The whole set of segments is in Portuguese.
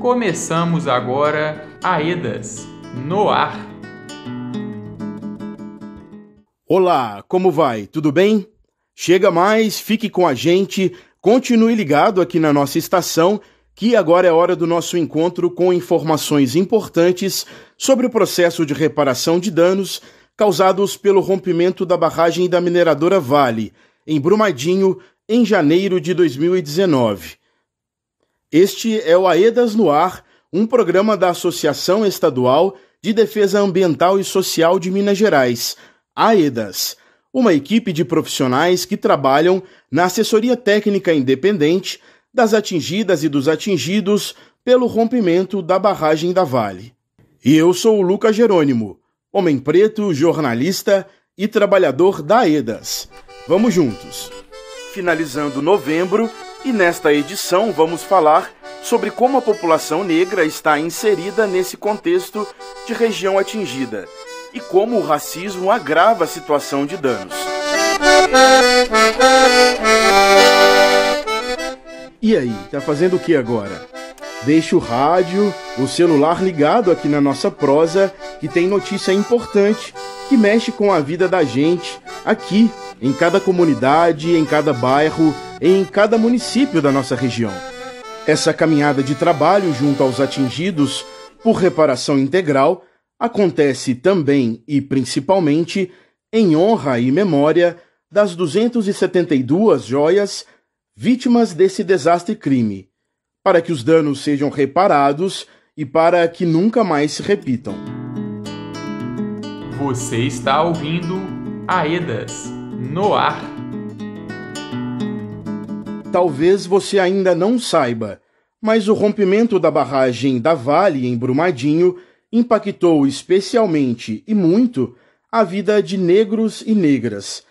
Começamos agora Aedas, no ar. Olá, como vai? Tudo bem? Chega mais, fique com a gente, continue ligado aqui na nossa estação, que agora é hora do nosso encontro com informações importantes sobre o processo de reparação de danos causados pelo rompimento da barragem da mineradora Vale, em Brumadinho, em janeiro de 2019. Este é o AEDAS no Ar, um programa da Associação Estadual de Defesa Ambiental e Social de Minas Gerais, AEDAS, uma equipe de profissionais que trabalham na assessoria técnica independente das atingidas e dos atingidos pelo rompimento da barragem da Vale. E eu sou o Lucas Jerônimo, homem preto, jornalista e trabalhador da AEDAS. Vamos juntos! Finalizando novembro, e nesta edição vamos falar sobre como a população negra está inserida nesse contexto de região atingida e como o racismo agrava a situação de danos. E aí, tá fazendo o que agora? Deixe o rádio, o celular ligado aqui na nossa prosa, que tem notícia importante que mexe com a vida da gente aqui, em cada comunidade, em cada bairro, em cada município da nossa região. Essa caminhada de trabalho junto aos atingidos por reparação integral acontece também e principalmente em honra e memória das 272 joias vítimas desse desastre crime para que os danos sejam reparados e para que nunca mais se repitam. Você está ouvindo Aedas no ar. Talvez você ainda não saiba, mas o rompimento da barragem da Vale em Brumadinho impactou especialmente e muito a vida de negros e negras,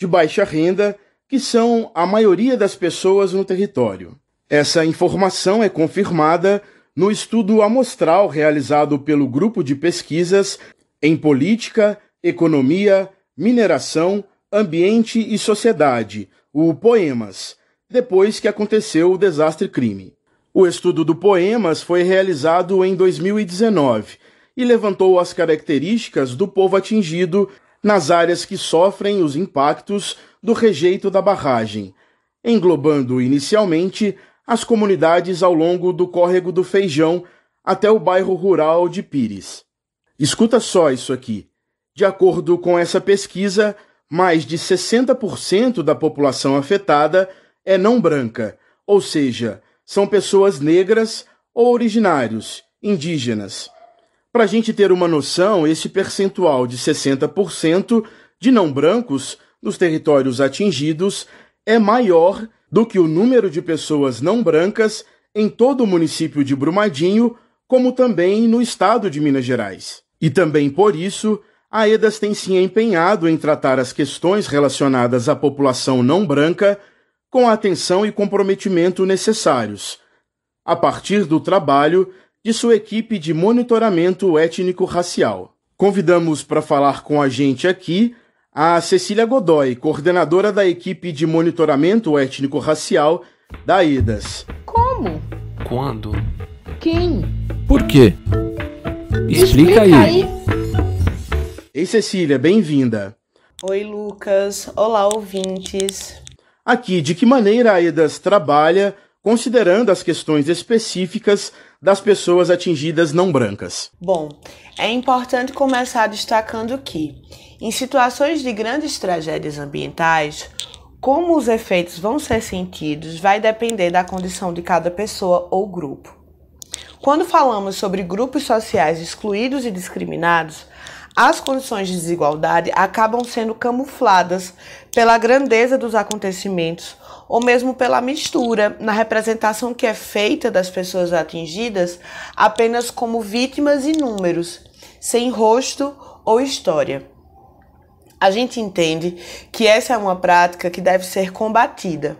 de baixa renda, que são a maioria das pessoas no território. Essa informação é confirmada no estudo amostral realizado pelo Grupo de Pesquisas em Política, Economia, Mineração, Ambiente e Sociedade, o Poemas, depois que aconteceu o desastre crime. O estudo do Poemas foi realizado em 2019 e levantou as características do povo atingido nas áreas que sofrem os impactos do rejeito da barragem, englobando inicialmente as comunidades ao longo do córrego do Feijão até o bairro rural de Pires. Escuta só isso aqui. De acordo com essa pesquisa, mais de 60% da população afetada é não branca, ou seja, são pessoas negras ou originários, indígenas. Para a gente ter uma noção, esse percentual de 60% de não brancos nos territórios atingidos é maior do que o número de pessoas não brancas em todo o município de Brumadinho, como também no estado de Minas Gerais. E também por isso, a EDAS tem se empenhado em tratar as questões relacionadas à população não branca com a atenção e comprometimento necessários, a partir do trabalho de sua equipe de monitoramento étnico-racial. Convidamos para falar com a gente aqui a Cecília Godoy, coordenadora da equipe de monitoramento étnico-racial da IDAS. Como? Quando? Quem? Por quê? Explica, Explica aí. aí. Ei, Cecília, bem-vinda. Oi, Lucas. Olá, ouvintes. Aqui, de que maneira a IDAS trabalha considerando as questões específicas das pessoas atingidas não brancas? Bom, é importante começar destacando que em situações de grandes tragédias ambientais, como os efeitos vão ser sentidos vai depender da condição de cada pessoa ou grupo. Quando falamos sobre grupos sociais excluídos e discriminados, as condições de desigualdade acabam sendo camufladas pela grandeza dos acontecimentos ou mesmo pela mistura na representação que é feita das pessoas atingidas apenas como vítimas e números, sem rosto ou história a gente entende que essa é uma prática que deve ser combatida.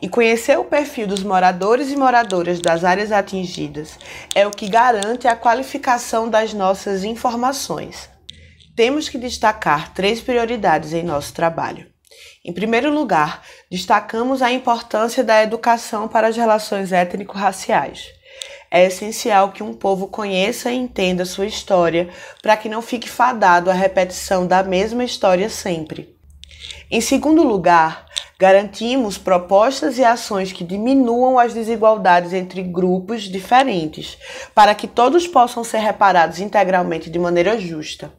E conhecer o perfil dos moradores e moradoras das áreas atingidas é o que garante a qualificação das nossas informações. Temos que destacar três prioridades em nosso trabalho. Em primeiro lugar, destacamos a importância da educação para as relações étnico-raciais. É essencial que um povo conheça e entenda sua história para que não fique fadado à repetição da mesma história sempre. Em segundo lugar, garantimos propostas e ações que diminuam as desigualdades entre grupos diferentes, para que todos possam ser reparados integralmente de maneira justa.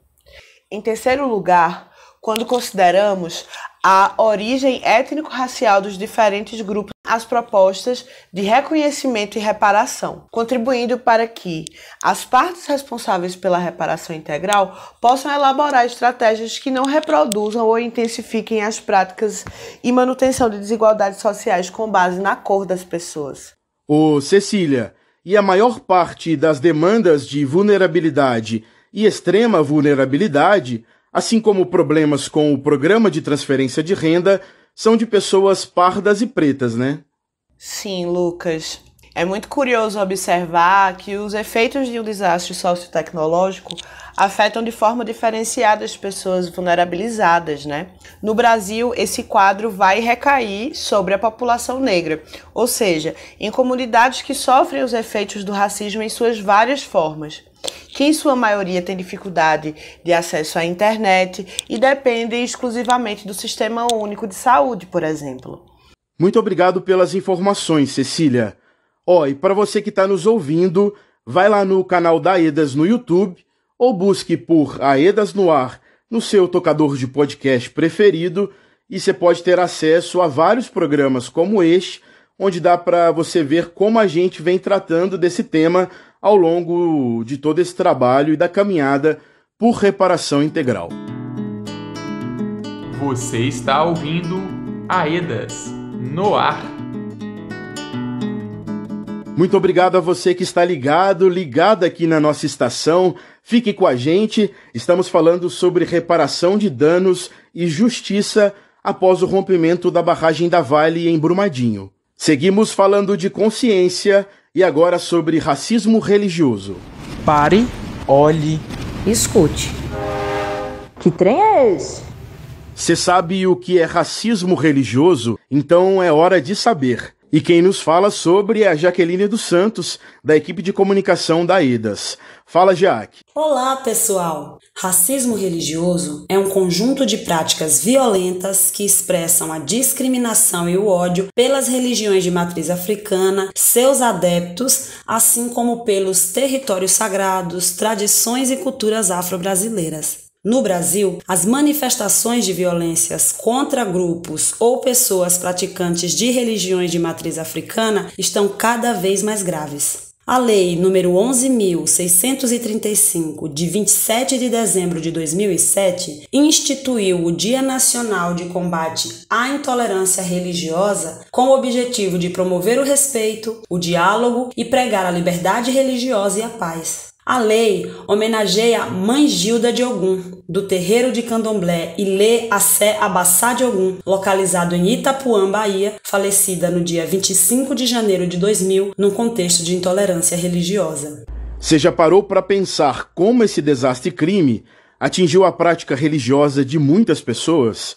Em terceiro lugar, quando consideramos a origem étnico-racial dos diferentes grupos às propostas de reconhecimento e reparação, contribuindo para que as partes responsáveis pela reparação integral possam elaborar estratégias que não reproduzam ou intensifiquem as práticas e manutenção de desigualdades sociais com base na cor das pessoas. Ô, Cecília, e a maior parte das demandas de vulnerabilidade e extrema vulnerabilidade assim como problemas com o programa de transferência de renda, são de pessoas pardas e pretas, né? Sim, Lucas. É muito curioso observar que os efeitos de um desastre sociotecnológico afetam de forma diferenciada as pessoas vulnerabilizadas, né? No Brasil, esse quadro vai recair sobre a população negra, ou seja, em comunidades que sofrem os efeitos do racismo em suas várias formas que em sua maioria tem dificuldade de acesso à internet e dependem exclusivamente do Sistema Único de Saúde, por exemplo. Muito obrigado pelas informações, Cecília. Ó, oh, e para você que está nos ouvindo, vai lá no canal da Edas no YouTube ou busque por Aedas no Ar no seu tocador de podcast preferido e você pode ter acesso a vários programas como este, onde dá para você ver como a gente vem tratando desse tema ao longo de todo esse trabalho e da caminhada por reparação integral. Você está ouvindo Aedas no ar. Muito obrigado a você que está ligado, ligada aqui na nossa estação. Fique com a gente. Estamos falando sobre reparação de danos e justiça após o rompimento da barragem da Vale em Brumadinho. Seguimos falando de consciência e agora sobre racismo religioso. Pare, olhe, escute. Que trem é esse? Você sabe o que é racismo religioso? Então é hora de saber. E quem nos fala sobre é a Jaqueline dos Santos, da equipe de comunicação da IDAS. Fala, Jaque. Olá, pessoal. Racismo religioso é um conjunto de práticas violentas que expressam a discriminação e o ódio pelas religiões de matriz africana, seus adeptos, assim como pelos territórios sagrados, tradições e culturas afro-brasileiras. No Brasil, as manifestações de violências contra grupos ou pessoas praticantes de religiões de matriz africana estão cada vez mais graves. A Lei nº 11.635, de 27 de dezembro de 2007, instituiu o Dia Nacional de Combate à Intolerância Religiosa com o objetivo de promover o respeito, o diálogo e pregar a liberdade religiosa e a paz. A lei homenageia Mãe Gilda de Ogum, do terreiro de Candomblé e a Assé Abassá de Ogum, localizado em Itapuã, Bahia, falecida no dia 25 de janeiro de 2000, num contexto de intolerância religiosa. Você já parou para pensar como esse desastre crime atingiu a prática religiosa de muitas pessoas?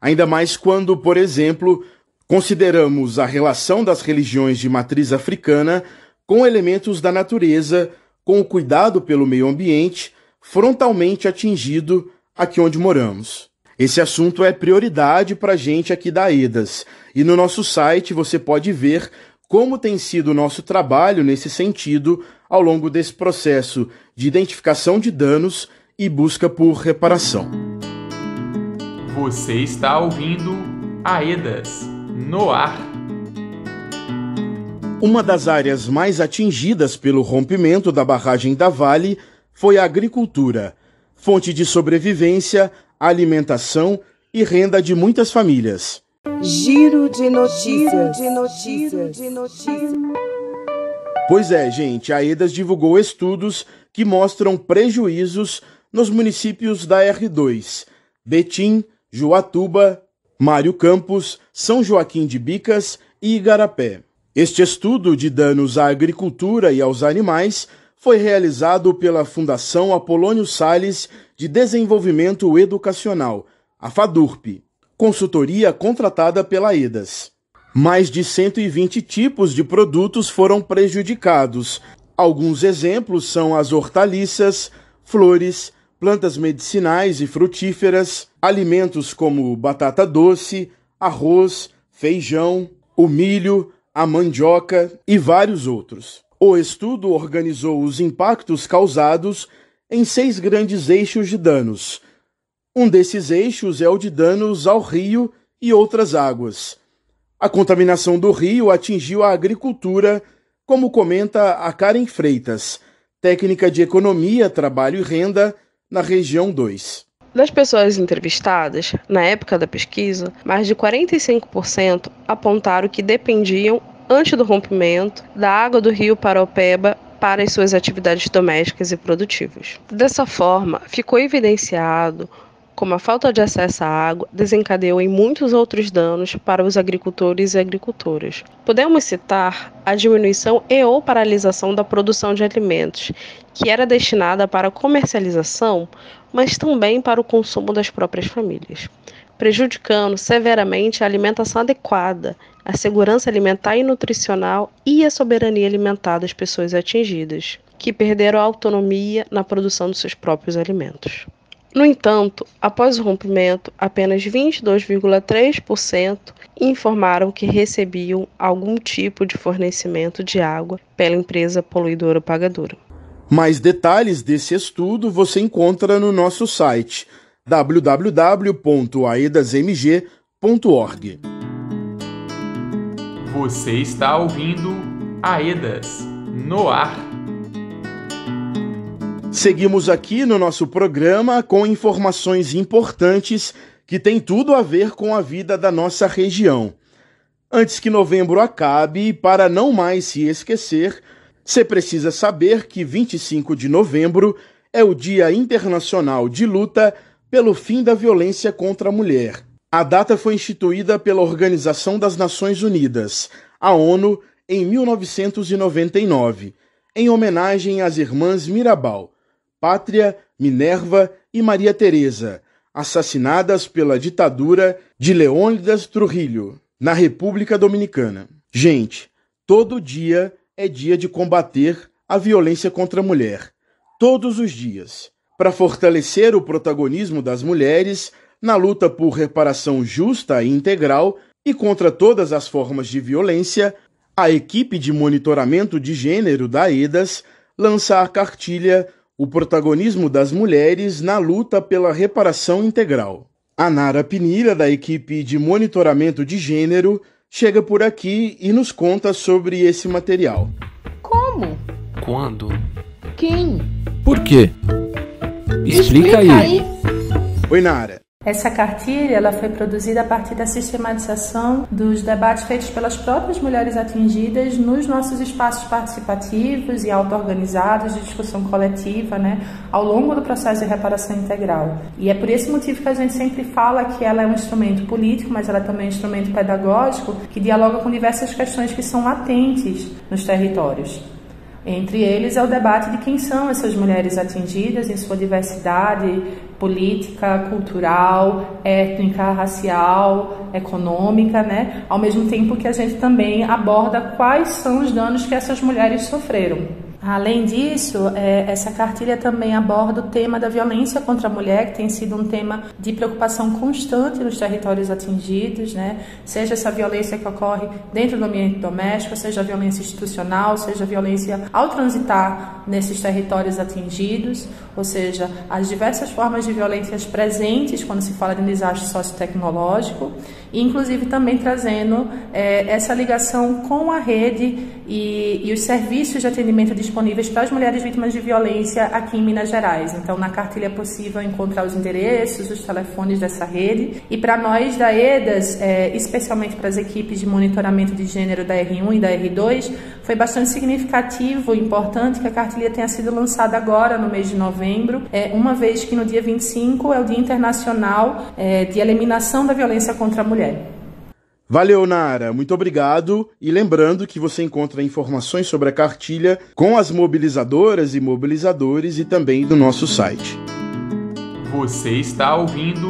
Ainda mais quando, por exemplo, consideramos a relação das religiões de matriz africana com elementos da natureza com o cuidado pelo meio ambiente frontalmente atingido aqui onde moramos. Esse assunto é prioridade para a gente aqui da EDAS e no nosso site você pode ver como tem sido o nosso trabalho nesse sentido ao longo desse processo de identificação de danos e busca por reparação. Você está ouvindo AEDAS no ar. Uma das áreas mais atingidas pelo rompimento da barragem da Vale foi a agricultura, fonte de sobrevivência, alimentação e renda de muitas famílias. Giro de notícias. Giro de notícias. de notícias. Pois é, gente, a EDAS divulgou estudos que mostram prejuízos nos municípios da R2, Betim, Juatuba, Mário Campos, São Joaquim de Bicas e Igarapé. Este estudo de danos à agricultura e aos animais foi realizado pela Fundação Apolônio Sales de Desenvolvimento Educacional, a FADURP, consultoria contratada pela IDAS. Mais de 120 tipos de produtos foram prejudicados. Alguns exemplos são as hortaliças, flores, plantas medicinais e frutíferas, alimentos como batata doce, arroz, feijão, o milho, a mandioca e vários outros. O estudo organizou os impactos causados em seis grandes eixos de danos. Um desses eixos é o de danos ao rio e outras águas. A contaminação do rio atingiu a agricultura, como comenta a Karen Freitas, técnica de economia, trabalho e renda na região 2. Das pessoas entrevistadas, na época da pesquisa, mais de 45% apontaram que dependiam, antes do rompimento, da água do rio Paropeba para as suas atividades domésticas e produtivas. Dessa forma, ficou evidenciado como a falta de acesso à água desencadeou em muitos outros danos para os agricultores e agricultoras. Podemos citar a diminuição e ou paralisação da produção de alimentos, que era destinada para comercialização mas também para o consumo das próprias famílias, prejudicando severamente a alimentação adequada, a segurança alimentar e nutricional e a soberania alimentar das pessoas atingidas, que perderam a autonomia na produção dos seus próprios alimentos. No entanto, após o rompimento, apenas 22,3% informaram que recebiam algum tipo de fornecimento de água pela empresa poluidora pagadora. Mais detalhes desse estudo você encontra no nosso site www.aedasmg.org. Você está ouvindo Aedas no ar. Seguimos aqui no nosso programa com informações importantes que têm tudo a ver com a vida da nossa região. Antes que novembro acabe, para não mais se esquecer, você precisa saber que 25 de novembro é o Dia Internacional de Luta pelo Fim da Violência contra a Mulher. A data foi instituída pela Organização das Nações Unidas, a ONU, em 1999, em homenagem às irmãs Mirabal, Pátria, Minerva e Maria Teresa, assassinadas pela ditadura de Leônidas Trujillo, na República Dominicana. Gente, todo dia é dia de combater a violência contra a mulher, todos os dias, para fortalecer o protagonismo das mulheres na luta por reparação justa e integral e contra todas as formas de violência. A equipe de monitoramento de gênero da EDAS lança a cartilha O Protagonismo das Mulheres na Luta pela Reparação Integral. A Nara Pinilha, da equipe de monitoramento de gênero, chega por aqui e nos conta sobre esse material. Como? Quando? Quem? Por quê? Explica, Explica aí. aí. Oi, Nara. Essa cartilha ela foi produzida a partir da sistematização dos debates feitos pelas próprias mulheres atingidas nos nossos espaços participativos e auto-organizados de discussão coletiva, né, ao longo do processo de reparação integral. E é por esse motivo que a gente sempre fala que ela é um instrumento político, mas ela também é um instrumento pedagógico que dialoga com diversas questões que são latentes nos territórios. Entre eles é o debate de quem são essas mulheres atingidas em sua diversidade política, cultural, étnica, racial, econômica, né? Ao mesmo tempo que a gente também aborda quais são os danos que essas mulheres sofreram. Além disso, é, essa cartilha também aborda o tema da violência contra a mulher, que tem sido um tema de preocupação constante nos territórios atingidos, né? seja essa violência que ocorre dentro do ambiente doméstico, seja a violência institucional, seja a violência ao transitar nesses territórios atingidos, ou seja, as diversas formas de violências presentes quando se fala de um desastre sociotecnológico, e inclusive também trazendo é, essa ligação com a rede e, e, os serviços de atendimento disponíveis para as mulheres vítimas de violência aqui em Minas Gerais. Então, na cartilha é possível encontrar os endereços, os telefones dessa rede. E para nós da EDAS, é, especialmente para as equipes de monitoramento de gênero da R1 e da R2, foi bastante significativo e importante que a cartilha tenha sido lançada agora, no mês de novembro, é, uma vez que no dia 25 é o Dia Internacional é, de Eliminação da Violência contra a Mulher. Valeu, Nara, muito obrigado. E lembrando que você encontra informações sobre a cartilha com as mobilizadoras e mobilizadores e também do nosso site. Você está ouvindo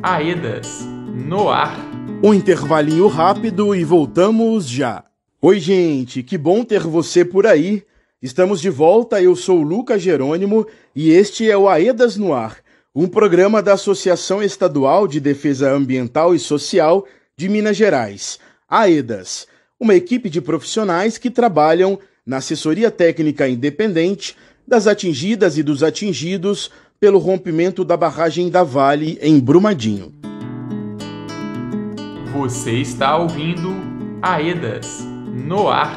Aedas no ar. Um intervalinho rápido e voltamos já. Oi, gente, que bom ter você por aí. Estamos de volta, eu sou Lucas Jerônimo e este é o Aedas no ar, um programa da Associação Estadual de Defesa Ambiental e Social de Minas Gerais, AEDAS, uma equipe de profissionais que trabalham na assessoria técnica independente das atingidas e dos atingidos pelo rompimento da barragem da Vale em Brumadinho. Você está ouvindo AEDAS no ar.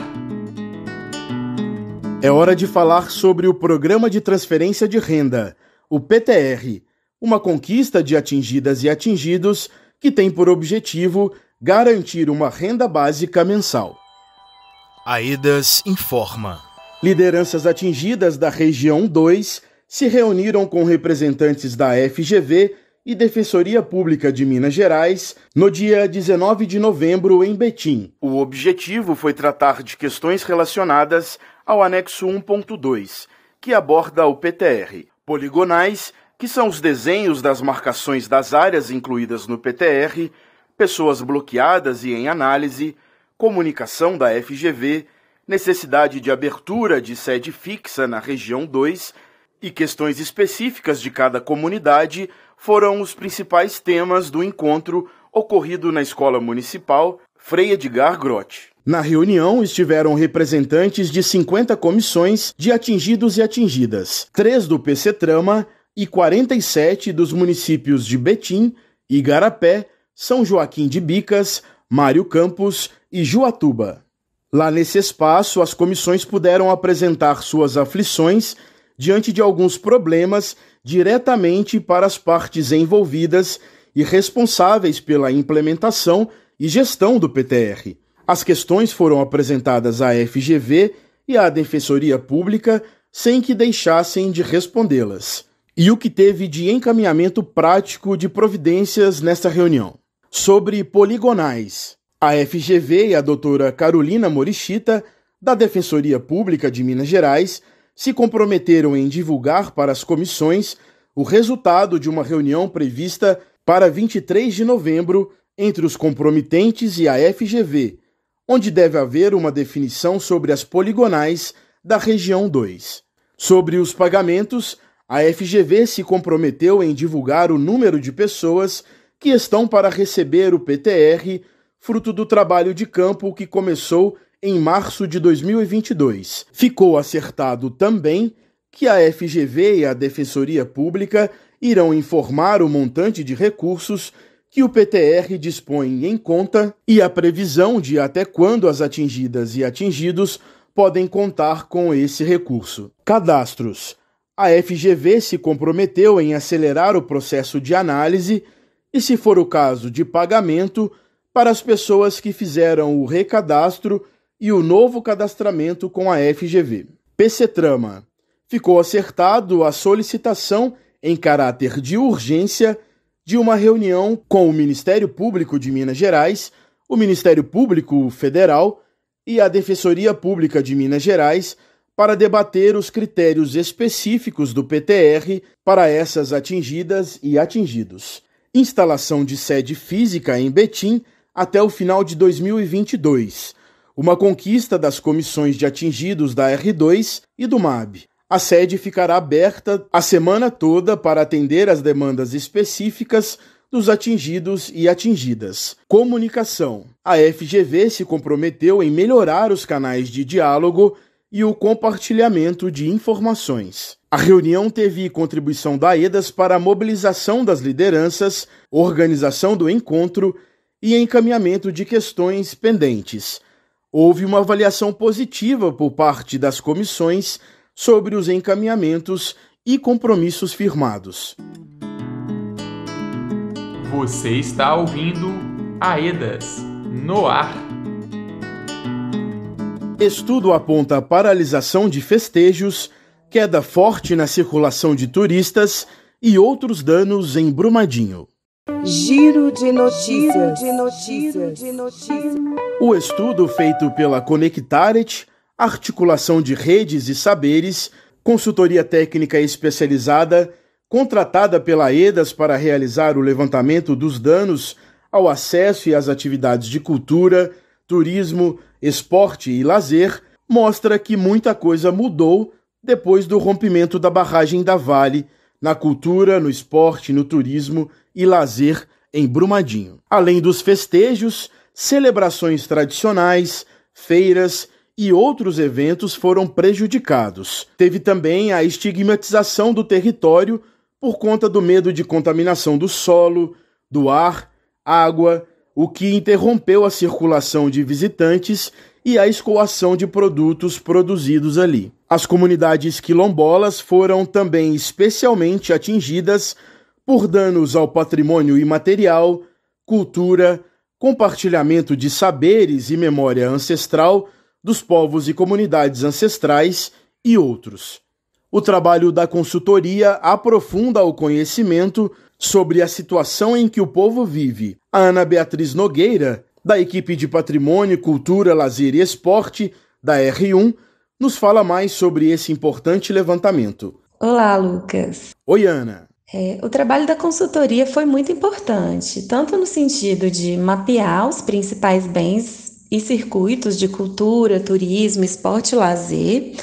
É hora de falar sobre o Programa de Transferência de Renda, o PTR, uma conquista de atingidas e atingidos que tem por objetivo garantir uma renda básica mensal. AIDAS informa. Lideranças atingidas da região 2 se reuniram com representantes da FGV e Defensoria Pública de Minas Gerais no dia 19 de novembro em Betim. O objetivo foi tratar de questões relacionadas ao anexo 1.2, que aborda o PTR, poligonais que são os desenhos das marcações das áreas incluídas no PTR, pessoas bloqueadas e em análise, comunicação da FGV, necessidade de abertura de sede fixa na região 2 e questões específicas de cada comunidade foram os principais temas do encontro ocorrido na Escola Municipal Frei Edgar Grote. Na reunião estiveram representantes de 50 comissões de atingidos e atingidas, três do PC Trama e 47 dos municípios de Betim, Igarapé, São Joaquim de Bicas, Mário Campos e Juatuba. Lá nesse espaço, as comissões puderam apresentar suas aflições diante de alguns problemas diretamente para as partes envolvidas e responsáveis pela implementação e gestão do PTR. As questões foram apresentadas à FGV e à Defensoria Pública sem que deixassem de respondê-las e o que teve de encaminhamento prático de providências nesta reunião. Sobre poligonais, a FGV e a doutora Carolina Morichita, da Defensoria Pública de Minas Gerais, se comprometeram em divulgar para as comissões o resultado de uma reunião prevista para 23 de novembro entre os comprometentes e a FGV, onde deve haver uma definição sobre as poligonais da região 2. Sobre os pagamentos, a FGV se comprometeu em divulgar o número de pessoas que estão para receber o PTR, fruto do trabalho de campo que começou em março de 2022. Ficou acertado também que a FGV e a Defensoria Pública irão informar o montante de recursos que o PTR dispõe em conta e a previsão de até quando as atingidas e atingidos podem contar com esse recurso. Cadastros. A FGV se comprometeu em acelerar o processo de análise e, se for o caso, de pagamento para as pessoas que fizeram o recadastro e o novo cadastramento com a FGV. PC Trama. Ficou acertado a solicitação em caráter de urgência de uma reunião com o Ministério Público de Minas Gerais, o Ministério Público Federal e a Defensoria Pública de Minas Gerais para debater os critérios específicos do PTR para essas atingidas e atingidos. Instalação de sede física em Betim até o final de 2022. Uma conquista das comissões de atingidos da R2 e do MAB. A sede ficará aberta a semana toda para atender às demandas específicas dos atingidos e atingidas. Comunicação: A FGV se comprometeu em melhorar os canais de diálogo e o compartilhamento de informações. A reunião teve contribuição da EDAS para a mobilização das lideranças, organização do encontro e encaminhamento de questões pendentes. Houve uma avaliação positiva por parte das comissões sobre os encaminhamentos e compromissos firmados. Você está ouvindo AEDAS no ar. Estudo aponta paralisação de festejos, queda forte na circulação de turistas e outros danos em Brumadinho. Giro de notícias. de notícias. de notícias. O estudo feito pela Conectaret, articulação de redes e saberes, consultoria técnica especializada, contratada pela EDAS para realizar o levantamento dos danos ao acesso e às atividades de cultura, turismo, esporte e lazer, mostra que muita coisa mudou depois do rompimento da barragem da Vale na cultura, no esporte, no turismo e lazer em Brumadinho. Além dos festejos, celebrações tradicionais, feiras e outros eventos foram prejudicados. Teve também a estigmatização do território por conta do medo de contaminação do solo, do ar, água o que interrompeu a circulação de visitantes e a escoação de produtos produzidos ali. As comunidades quilombolas foram também especialmente atingidas por danos ao patrimônio imaterial, cultura, compartilhamento de saberes e memória ancestral dos povos e comunidades ancestrais e outros. O trabalho da consultoria aprofunda o conhecimento sobre a situação em que o povo vive. A Ana Beatriz Nogueira, da equipe de Patrimônio, Cultura, Lazer e Esporte, da R1, nos fala mais sobre esse importante levantamento. Olá, Lucas. Oi, Ana. É, o trabalho da consultoria foi muito importante, tanto no sentido de mapear os principais bens e circuitos de cultura, turismo, esporte e lazer,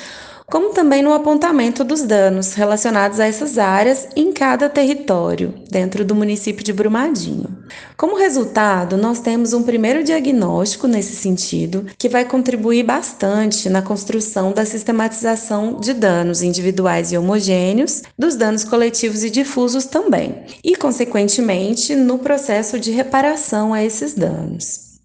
como também no apontamento dos danos relacionados a essas áreas em cada território, dentro do município de Brumadinho. Como resultado, nós temos um primeiro diagnóstico nesse sentido, que vai contribuir bastante na construção da sistematização de danos individuais e homogêneos, dos danos coletivos e difusos também, e, consequentemente, no processo de reparação a esses danos.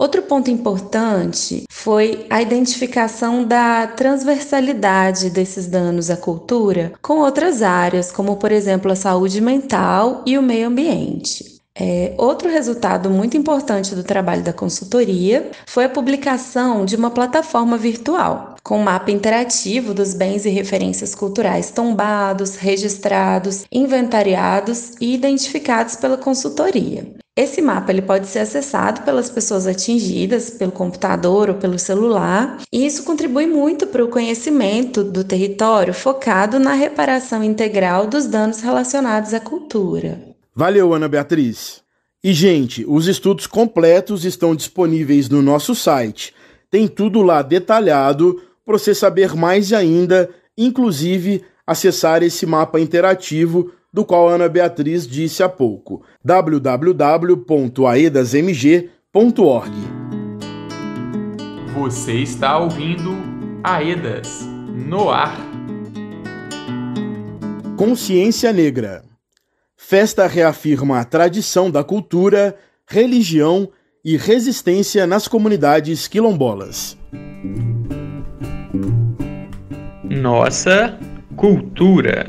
Outro ponto importante foi a identificação da transversalidade desses danos à cultura com outras áreas, como por exemplo a saúde mental e o meio ambiente. É, outro resultado muito importante do trabalho da consultoria foi a publicação de uma plataforma virtual, com um mapa interativo dos bens e referências culturais tombados, registrados, inventariados e identificados pela consultoria. Esse mapa ele pode ser acessado pelas pessoas atingidas pelo computador ou pelo celular, e isso contribui muito para o conhecimento do território focado na reparação integral dos danos relacionados à cultura. Valeu, Ana Beatriz. E gente, os estudos completos estão disponíveis no nosso site. Tem tudo lá detalhado para você saber mais ainda, inclusive acessar esse mapa interativo do qual Ana Beatriz disse há pouco. www.aedasmg.org. Você está ouvindo Aedas no ar. Consciência Negra. Festa reafirma a tradição da cultura, religião e resistência nas comunidades quilombolas. Nossa cultura.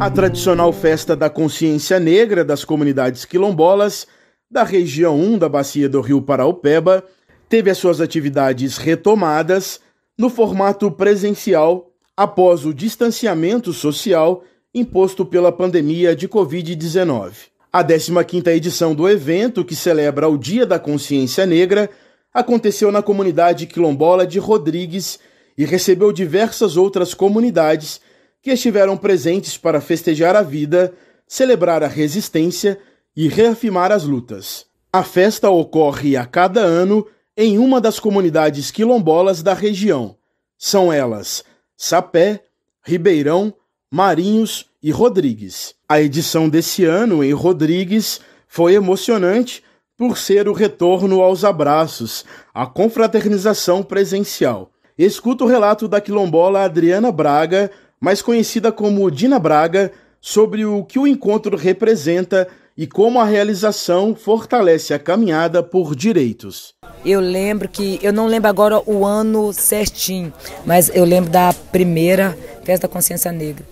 A tradicional festa da consciência negra das comunidades quilombolas da região 1 da bacia do Rio Paraupeba teve as suas atividades retomadas no formato presencial após o distanciamento social imposto pela pandemia de Covid-19. A 15ª edição do evento, que celebra o Dia da Consciência Negra, aconteceu na comunidade quilombola de Rodrigues e recebeu diversas outras comunidades que estiveram presentes para festejar a vida, celebrar a resistência e reafirmar as lutas. A festa ocorre a cada ano em uma das comunidades quilombolas da região. São elas Sapé, Ribeirão, Marinhos e Rodrigues. A edição desse ano em Rodrigues foi emocionante por ser o retorno aos abraços, a confraternização presencial. Escuta o relato da quilombola Adriana Braga mais conhecida como Dina Braga, sobre o que o encontro representa e como a realização fortalece a caminhada por direitos. Eu lembro que, eu não lembro agora o ano certinho, mas eu lembro da primeira festa da consciência negra.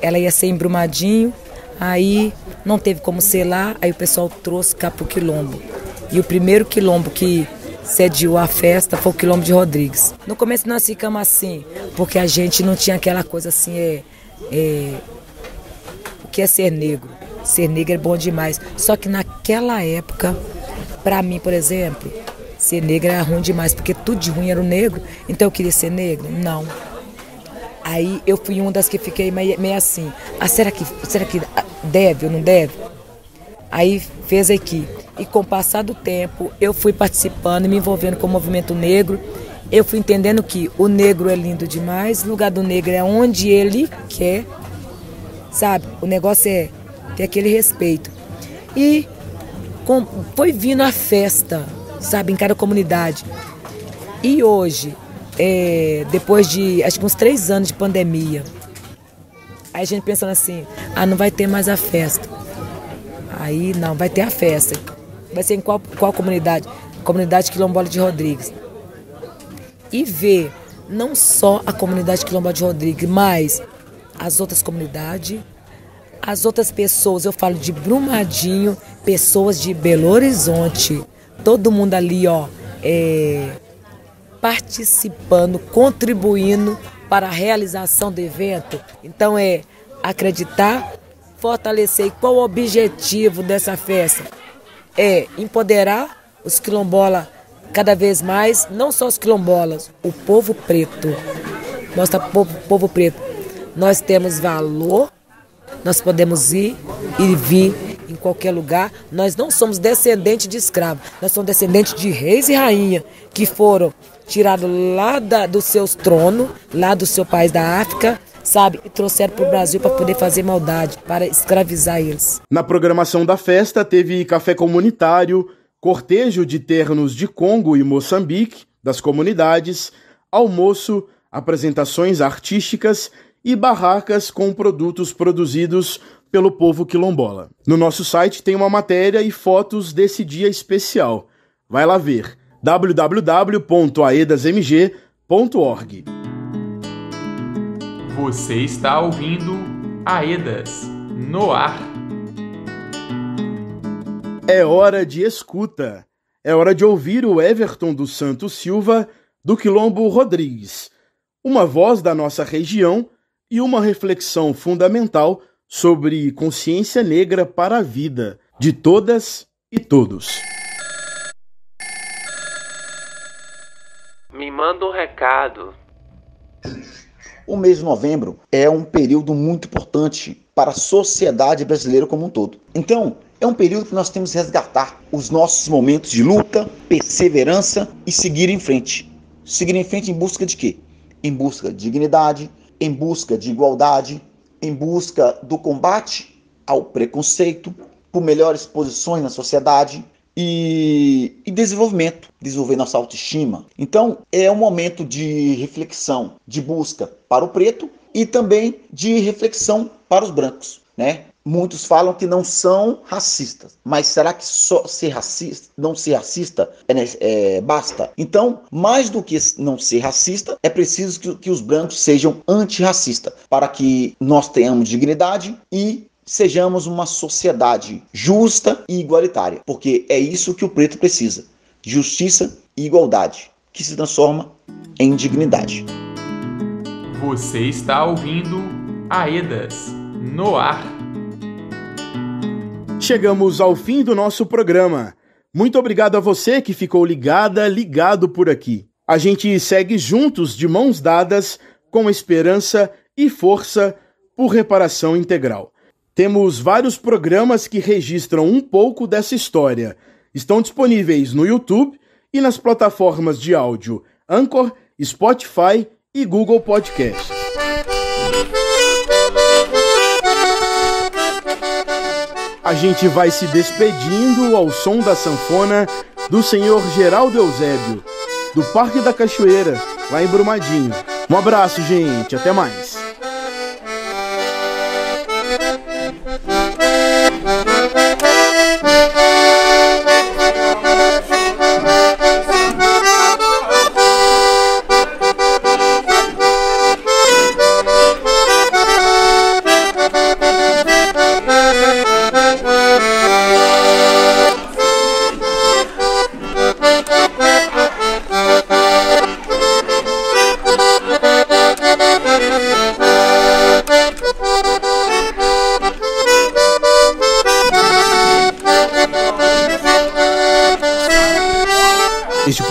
Ela ia ser em Brumadinho, aí não teve como ser lá, aí o pessoal trouxe cá pro Quilombo. E o primeiro Quilombo que sediou a festa foi o Quilombo de Rodrigues. No começo nós ficamos assim, porque a gente não tinha aquela coisa assim, é, é o que é ser negro? Ser negro é bom demais. Só que naquela época, para mim, por exemplo, ser negro era ruim demais, porque tudo de ruim era o negro, então eu queria ser negro? Não. Aí eu fui uma das que fiquei meio, meio assim, ah, será que, será que deve ou não deve? Aí fez a equipe. E com o passar do tempo, eu fui participando e me envolvendo com o movimento negro. Eu fui entendendo que o negro é lindo demais, o lugar do negro é onde ele quer, sabe? O negócio é ter aquele respeito. E com, foi vindo a festa, sabe, em cada comunidade. E hoje, é, depois de acho que uns três anos de pandemia, aí a gente pensando assim, ah, não vai ter mais a festa. Aí não, vai ter a festa vai ser em qual, qual comunidade? Comunidade Quilombola de Rodrigues. E ver não só a comunidade Quilombola de Rodrigues, mas as outras comunidades, as outras pessoas, eu falo de Brumadinho, pessoas de Belo Horizonte, todo mundo ali, ó, é, participando, contribuindo para a realização do evento. Então é acreditar, fortalecer. E qual o objetivo dessa festa? é empoderar os quilombolas cada vez mais, não só os quilombolas, o povo preto. Mostra povo, povo preto. Nós temos valor, nós podemos ir e vir em qualquer lugar. Nós não somos descendentes de escravo, nós somos descendentes de reis e rainha que foram tirados lá da, do seus tronos, lá do seu país da África, sabe? E trouxeram para o Brasil para poder fazer maldade, para escravizar eles. Na programação da festa teve café comunitário, cortejo de ternos de Congo e Moçambique, das comunidades, almoço, apresentações artísticas e barracas com produtos produzidos pelo povo quilombola. No nosso site tem uma matéria e fotos desse dia especial. Vai lá ver www.aedasmg.org. Você está ouvindo Aedas no ar. É hora de escuta. É hora de ouvir o Everton do Santos Silva do Quilombo Rodrigues, uma voz da nossa região e uma reflexão fundamental sobre consciência negra para a vida de todas e todos. Me manda um recado o mês de novembro é um período muito importante para a sociedade brasileira como um todo. Então, é um período que nós temos que resgatar os nossos momentos de luta, perseverança e seguir em frente. Seguir em frente em busca de quê? Em busca de dignidade, em busca de igualdade, em busca do combate ao preconceito, por melhores posições na sociedade, e, e, desenvolvimento, desenvolver nossa autoestima. Então, é um momento de reflexão, de busca para o preto e também de reflexão para os brancos, né? Muitos falam que não são racistas, mas será que só ser racista, não ser racista é, é, basta? Então, mais do que não ser racista, é preciso que, que os brancos sejam antirracistas, para que nós tenhamos dignidade e sejamos uma sociedade justa e igualitária, porque é isso que o preto precisa: justiça e igualdade, que se transforma em dignidade. Você está ouvindo Aedas no ar. Chegamos ao fim do nosso programa. Muito obrigado a você que ficou ligada, ligado por aqui. A gente segue juntos, de mãos dadas, com esperança e força por reparação integral. Temos vários programas que registram um pouco dessa história. Estão disponíveis no YouTube e nas plataformas de áudio Anchor, Spotify e Google Podcast. A gente vai se despedindo ao som da sanfona do senhor Geraldo Eusébio, do Parque da Cachoeira, lá em Brumadinho. Um abraço, gente, até mais. Thank you.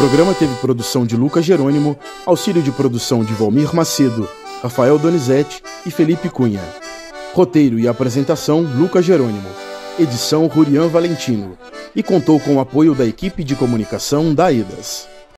programa teve produção de Lucas Jerônimo, auxílio de produção de Valmir Macedo, Rafael Donizete e Felipe Cunha. Roteiro e apresentação Lucas Jerônimo. Edição Rurian Valentino. E contou com o apoio da equipe de comunicação da IDAS.